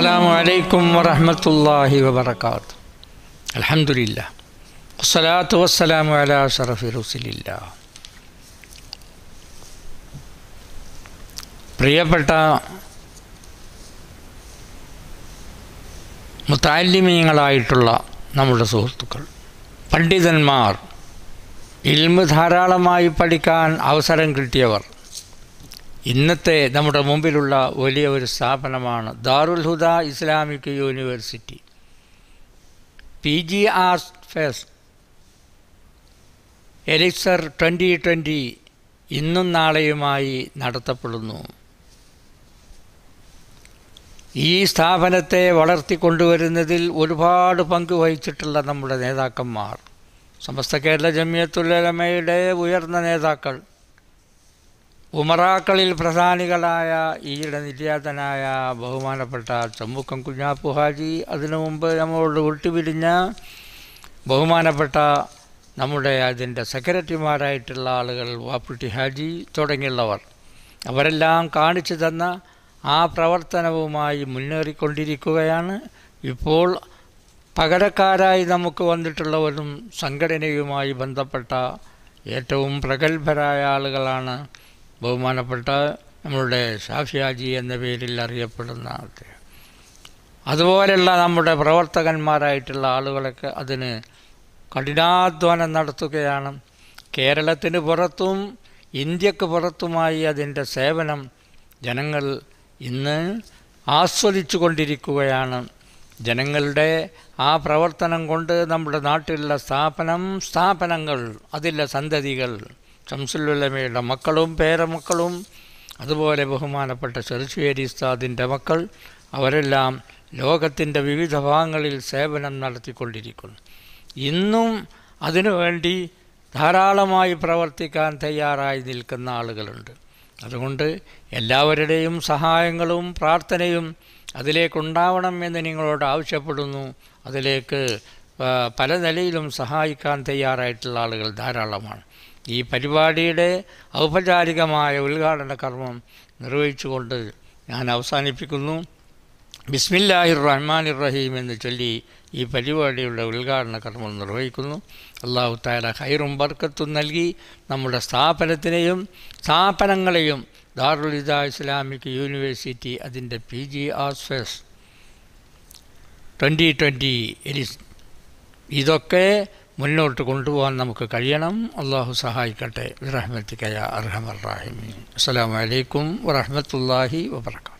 السلام عليكم ورحمة الله وبركاته الحمد لله والصلاة والسلام على أشرف رسل الله പ്രിയപ്പെട്ട മുത്താലിമീങ്ങളായിട്ടുള്ള നമ്മുടെ സുഹൃത്തുക്കൾ പണ്ഡിതന്മാർ ഇൽമ് ധാരാളമായി പഠിക്കാൻ അവസരം കിട്ടിയവർ ഇന്നത്തെ നമ്മുടെ മുമ്പിലുള്ള വലിയ ഒരു സ്ഥാപനമാണ് Darul Huda Islamic university P G R fest Elixir twenty twenty ഇന്നും നാളെയുമായി നടത്തപ്പെടുന്നു ഈ സ്ഥാപനത്തെ വളർത്തിക്കൊണ്ടുവരുന്നതിൽ ഒരുപാട് പങ്ക് വഹിച്ചിട്ടുള്ള നമ്മുടെ നേതാക്കന്മാർ സമസ്ത കേരള ജമിയത്തുലമയുടെ ഉയർന്ന നേതാക്കൾ ഉമറാക്കളിൽ പ്രധാനികളായ ഈയിടെ നിര്യാതനായ ബഹുമാനപ്പെട്ട ചമ്മുക്കം കുഞ്ഞാപ്പു ഹാജി അതിനു മുമ്പ് നമ്മളോട് വിട്ടുപിരിഞ്ഞ ബഹുമാനപ്പെട്ട നമ്മുടെ അതിൻ്റെ സെക്രട്ടറിമാരായിട്ടുള്ള ആളുകൾ വാപ്പുട്ടി ഹാജി തുടങ്ങിയുള്ളവർ അവരെല്ലാം കാണിച്ചു തന്ന ആ പ്രവർത്തനവുമായി മുന്നേറിക്കൊണ്ടിരിക്കുകയാണ് ഇപ്പോൾ പകരക്കാരായി നമുക്ക് വന്നിട്ടുള്ളവരും സംഘടനയുമായി ബന്ധപ്പെട്ട ഏറ്റവും പ്രഗത്ഭരായ ആളുകളാണ് ബഹുമാനപ്പെട്ട നമ്മുടെ ഷാഫിയാജി എന്ന പേരിൽ അറിയപ്പെടുന്ന അദ്ദേഹം അതുപോലെയുള്ള നമ്മുടെ പ്രവർത്തകന്മാരായിട്ടുള്ള ആളുകളൊക്കെ അതിന് കഠിനാധ്വാനം നടത്തുകയാണ് കേരളത്തിന് പുറത്തും ഇന്ത്യക്ക് പുറത്തുമായി അതിൻ്റെ സേവനം ജനങ്ങൾ ഇന്ന് ആസ്വദിച്ചു കൊണ്ടിരിക്കുകയാണ് ജനങ്ങളുടെ ആ പ്രവർത്തനം കൊണ്ട് നമ്മുടെ നാട്ടിലുള്ള സ്ഥാപനം സ്ഥാപനങ്ങൾ അതിലെ സന്തതികൾ ഷംസുല്ലമയുടെ മക്കളും പേരമക്കളും അതുപോലെ ബഹുമാനപ്പെട്ട ചെറുശ്ശേരി ഉസ്താദിൻ്റെ മക്കൾ അവരെല്ലാം ലോകത്തിൻ്റെ വിവിധ ഭാഗങ്ങളിൽ സേവനം നടത്തിക്കൊണ്ടിരിക്കുന്നു ഇന്നും അതിനുവേണ്ടി ധാരാളമായി പ്രവർത്തിക്കാൻ തയ്യാറായി നിൽക്കുന്ന ആളുകളുണ്ട് അതുകൊണ്ട് എല്ലാവരുടെയും സഹായങ്ങളും പ്രാർത്ഥനയും അതിലേക്കുണ്ടാവണം എന്ന് നിങ്ങളോട് ആവശ്യപ്പെടുന്നു അതിലേക്ക് പല നിലയിലും സഹായിക്കാൻ തയ്യാറായിട്ടുള്ള ആളുകൾ ധാരാളമാണ് ഈ പരിപാടിയുടെ ഔപചാരികമായ ഉദ്ഘാടന കർമ്മം നിർവഹിച്ചുകൊണ്ട് ഞാൻ അവസാനിപ്പിക്കുന്നു ബിസ്മില്ലാഹിർ റഹ്മാൻ റഹീം എന്ന് ചൊല്ലി ഈ പരിപാടിയുടെ ഉദ്ഘാടന കർമ്മം നിർവഹിക്കുന്നു അള്ളാഹു താല ഹൈറും ബർക്കത്തും നൽകി നമ്മുടെ സ്ഥാപനത്തിനെയും സ്ഥാപനങ്ങളെയും ദാറുൽ ഇദ ഇസ്ലാമിക് യൂണിവേഴ്സിറ്റി അതിൻ്റെ പി ജി ആസ്ഫെസ് ട്വൻ്റി ട്വൻ്റി ഇരിസ് ഇതൊക്കെ മുന്നോട്ട് കൊണ്ടുപോകാൻ നമുക്ക് കഴിയണം അള്ളാഹു സഹായിക്കട്ടെ റഹ്മത്തിക്കയ അർഹമർ അസ്സാം വലൈക്കും വറഹമത്തല്ലാഹി വാ